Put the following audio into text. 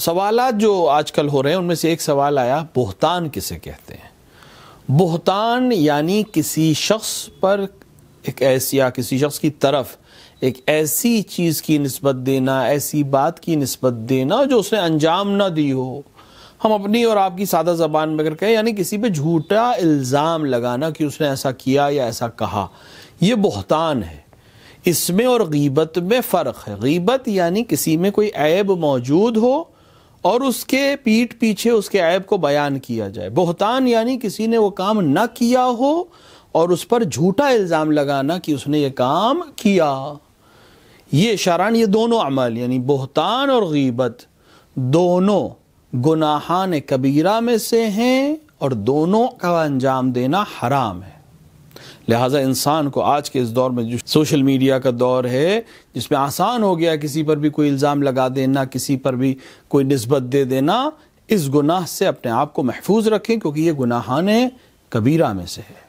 सवाल जो आजकल हो रहे हैं उनमें से एक सवाल आया बोहतान किसे कहते हैं बोहतान यानी किसी शख्स पर एक ऐसी या किसी शख्स की तरफ एक ऐसी चीज़ की नस्बत देना ऐसी बात की नस्बत देना जो उसने अंजाम ना दी हो हम अपनी और आपकी सादा जबान में अगर कहें यानी किसी पे झूठा इल्ज़ाम लगाना कि उसने ऐसा किया या ऐसा कहा ये बहतान है इसमें और गीबत में फ़र्क है गीबत यानी किसी में कोई ऐब मौजूद हो और उसके पीठ पीछे उसके ऐब को बयान किया जाए बोहतान यानी किसी ने वो काम ना किया हो और उस पर झूठा इल्ज़ाम लगाना कि उसने ये काम किया ये शरण ये दोनों अमल यानी बोहतान और गीबत दोनों गुनाहान कबीरा में से हैं और दोनों का अंजाम देना हराम है लिहाजा इंसान को आज के इस दौर में जो सोशल मीडिया का दौर है जिसमें आसान हो गया किसी पर भी कोई इल्ज़ाम लगा देना किसी पर भी कोई नस्बत दे देना इस गुनाह से अपने आप को महफूज रखें क्योंकि ये गुनाहान कबीरा में से है